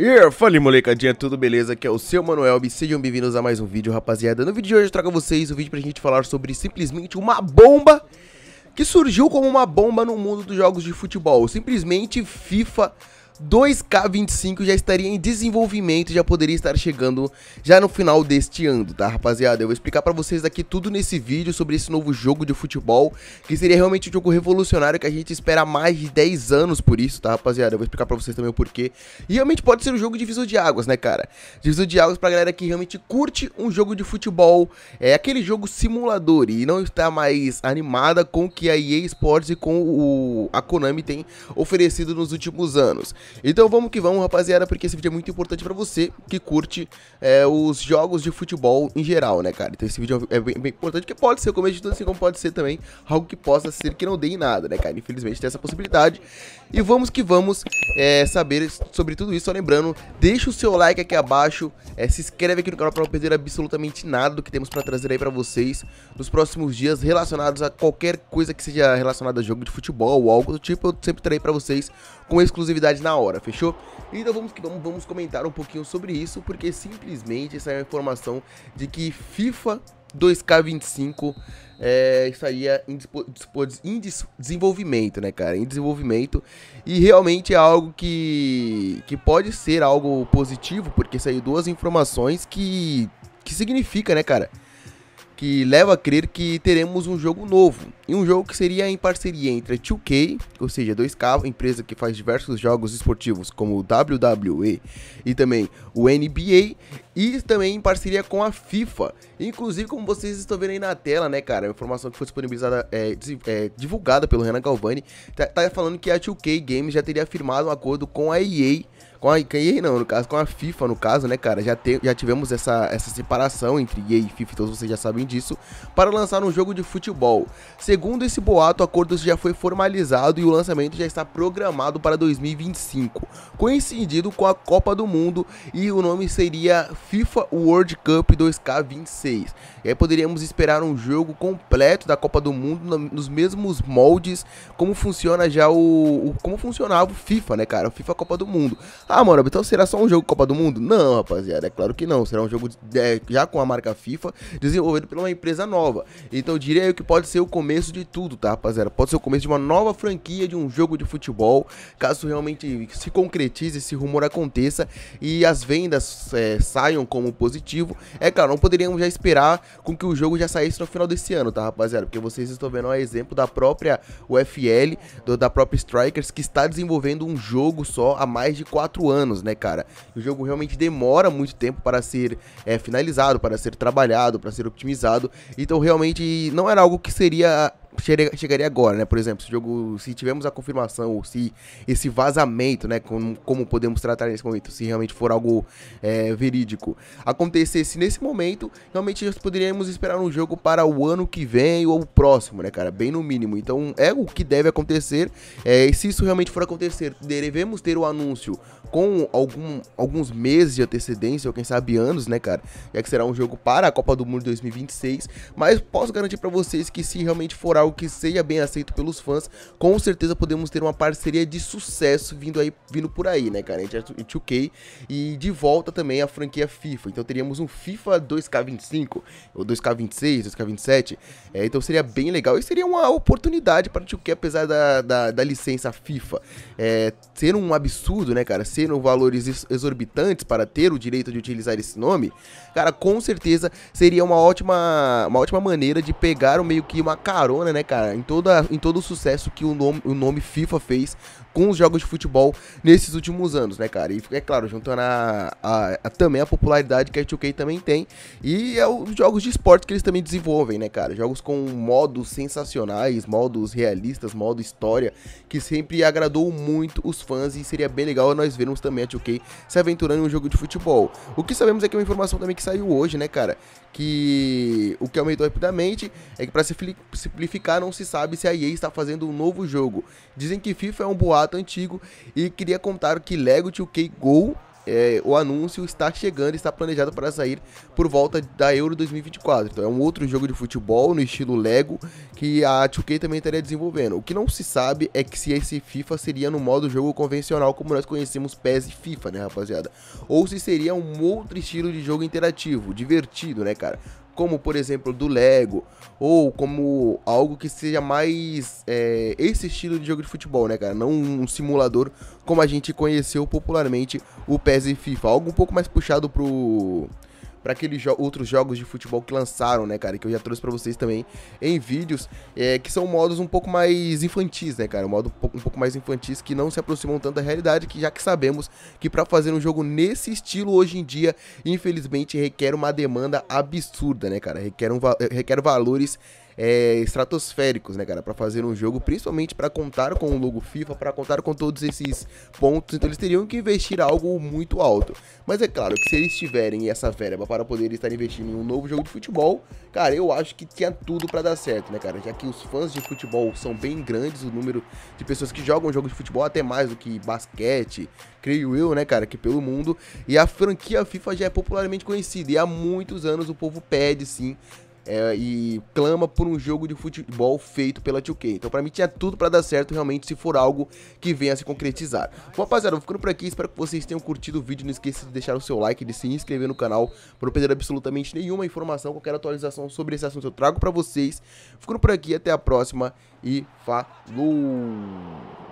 E yeah, falei molecadinha, tudo beleza? Aqui é o seu Manuel e sejam bem-vindos a mais um vídeo, rapaziada. No vídeo de hoje eu trago a vocês o um vídeo pra gente falar sobre simplesmente uma bomba que surgiu como uma bomba no mundo dos jogos de futebol. Simplesmente FIFA 2K25 já estaria em desenvolvimento, já poderia estar chegando já no final deste ano, tá rapaziada? Eu vou explicar pra vocês aqui tudo nesse vídeo sobre esse novo jogo de futebol, que seria realmente um jogo revolucionário que a gente espera há mais de 10 anos por isso, tá rapaziada? Eu vou explicar pra vocês também o porquê. E realmente pode ser um jogo divisor de águas, né cara? Divisor de águas pra galera que realmente curte um jogo de futebol, é aquele jogo simulador e não está mais animada com o que a EA Sports e com o, a Konami tem oferecido nos últimos anos. Então vamos que vamos, rapaziada, porque esse vídeo é muito importante pra você que curte é, os jogos de futebol em geral, né, cara? Então esse vídeo é bem, bem importante, que pode ser o começo de tudo, assim como pode ser também algo que possa ser que não dê em nada, né, cara? Infelizmente tem essa possibilidade. E vamos que vamos é, saber sobre tudo isso. Só lembrando, deixa o seu like aqui abaixo, é, se inscreve aqui no canal pra não perder absolutamente nada do que temos pra trazer aí pra vocês nos próximos dias relacionados a qualquer coisa que seja relacionada a jogo de futebol ou algo do tipo. Eu sempre trarei pra vocês com exclusividade na hora, fechou? Então vamos, vamos, comentar um pouquinho sobre isso, porque simplesmente saiu é a informação de que FIFA 2K25 é, estaria em, em, desenvolvimento, né, cara? Em desenvolvimento. E realmente é algo que, que pode ser algo positivo, porque saiu duas informações que, que significa, né, cara? que leva a crer que teremos um jogo novo, e um jogo que seria em parceria entre a 2K, ou seja, 2K, empresa que faz diversos jogos esportivos como o WWE e também o NBA, e também em parceria com a FIFA. Inclusive, como vocês estão vendo aí na tela, né, cara, a informação que foi disponibilizada, é, é, divulgada pelo Renan Galvani, tá, tá falando que a 2K Games já teria firmado um acordo com a EA com a, EA não, no caso, com a FIFA, no caso, né, cara? Já, te, já tivemos essa, essa separação entre EA e FIFA, todos então vocês já sabem disso, para lançar um jogo de futebol. Segundo esse boato, o acordo já foi formalizado e o lançamento já está programado para 2025, coincidindo com a Copa do Mundo e o nome seria FIFA World Cup 2K26. E aí poderíamos esperar um jogo completo da Copa do Mundo nos mesmos moldes como funciona já o, o como funcionava o FIFA, né, cara? O FIFA Copa do Mundo. Ah, mano, então será só um jogo Copa do Mundo? Não, rapaziada, é claro que não. Será um jogo é, já com a marca FIFA, desenvolvido por uma empresa nova. Então eu diria eu que pode ser o começo de tudo, tá, rapaziada? Pode ser o começo de uma nova franquia de um jogo de futebol, caso realmente se concretize, esse rumor aconteça e as vendas é, saiam como positivo. É claro, não poderíamos já esperar com que o jogo já saísse no final desse ano, tá, rapaziada? Porque vocês estão vendo o um exemplo da própria UFL, do, da própria Strikers, que está desenvolvendo um jogo só há mais de 4 anos, né, cara? O jogo realmente demora muito tempo para ser é, finalizado, para ser trabalhado, para ser optimizado. Então, realmente, não era algo que seria chegaria, agora, né? Por exemplo, se, jogo, se tivermos a confirmação ou se esse vazamento, né? Como, como podemos tratar nesse momento, se realmente for algo é, verídico, acontecesse nesse momento, realmente nós poderíamos esperar um jogo para o ano que vem ou o próximo, né, cara? Bem no mínimo. Então é o que deve acontecer. É, e se isso realmente for acontecer, devemos ter o um anúncio com algum, alguns meses de antecedência, ou quem sabe anos, né, cara? Já que será um jogo para a Copa do Mundo 2026. Mas posso garantir para vocês que se realmente for algo que seja bem aceito pelos fãs, com certeza podemos ter uma parceria de sucesso vindo aí, vindo por aí, né, cara? Entre a 2K é e de volta também a franquia FIFA. Então teríamos um FIFA 2K25 ou 2K26, 2K27. É, então seria bem legal e seria uma oportunidade para a 2K, apesar da, da, da licença FIFA é, ser um absurdo, né, cara? Ser um valores exorbitantes para ter o direito de utilizar esse nome, cara, com certeza seria uma ótima, uma ótima maneira de pegar o meio que uma carona né, cara? Em, toda, em todo o sucesso que o nome, o nome FIFA fez com os jogos de futebol nesses últimos anos, né, cara? E é claro, juntando a, a, a também a popularidade que a 2K também tem e é os jogos de esporte que eles também desenvolvem, né, cara? Jogos com modos sensacionais, modos realistas, modo história, que sempre agradou muito os fãs e seria bem legal nós vermos também a 2K se aventurando em um jogo de futebol. O que sabemos é que é uma informação também que saiu hoje, né, cara? Que o que aumentou rapidamente é que para simplificar ficar, não se sabe se a EA está fazendo um novo jogo. Dizem que FIFA é um boato antigo e queria contar que Lego 2K Go é, o anúncio está chegando, e está planejado para sair por volta da Euro 2024. Então é um outro jogo de futebol no estilo Lego que a 2K também estaria desenvolvendo. O que não se sabe é que se esse FIFA seria no modo jogo convencional como nós conhecemos PES e FIFA, né, rapaziada? Ou se seria um outro estilo de jogo interativo, divertido, né, cara? como por exemplo do Lego, ou como algo que seja mais é, esse estilo de jogo de futebol, né, cara? Não um simulador como a gente conheceu popularmente o PES e FIFA, algo um pouco mais puxado pro para aqueles jo outros jogos de futebol que lançaram, né, cara? Que eu já trouxe para vocês também em vídeos, é, que são modos um pouco mais infantis, né, cara? Um modo um pouco mais infantis que não se aproximam tanto da realidade, que já que sabemos que para fazer um jogo nesse estilo hoje em dia, infelizmente requer uma demanda absurda, né, cara? Requer, um va requer valores é, estratosféricos, né, cara, para fazer um jogo, principalmente para contar com o logo FIFA, para contar com todos esses pontos, então eles teriam que investir algo muito alto. Mas é claro que se eles tiverem essa verba para poder estar investindo em um novo jogo de futebol, cara, eu acho que tinha tudo para dar certo, né, cara, já que os fãs de futebol são bem grandes, o número de pessoas que jogam jogos de futebol até mais do que basquete, creio eu, né, cara, que pelo mundo, e a franquia FIFA já é popularmente conhecida e há muitos anos o povo pede sim é, e clama por um jogo de futebol feito pela 2K. Então, para mim, tinha tudo para dar certo realmente se for algo que venha a se concretizar. Bom, rapaziada, vou ficando por aqui. Espero que vocês tenham curtido o vídeo. Não esqueça de deixar o seu like, de se inscrever no canal para não perder absolutamente nenhuma informação, qualquer atualização sobre esse assunto eu trago para vocês. Ficando por aqui, até a próxima e falou!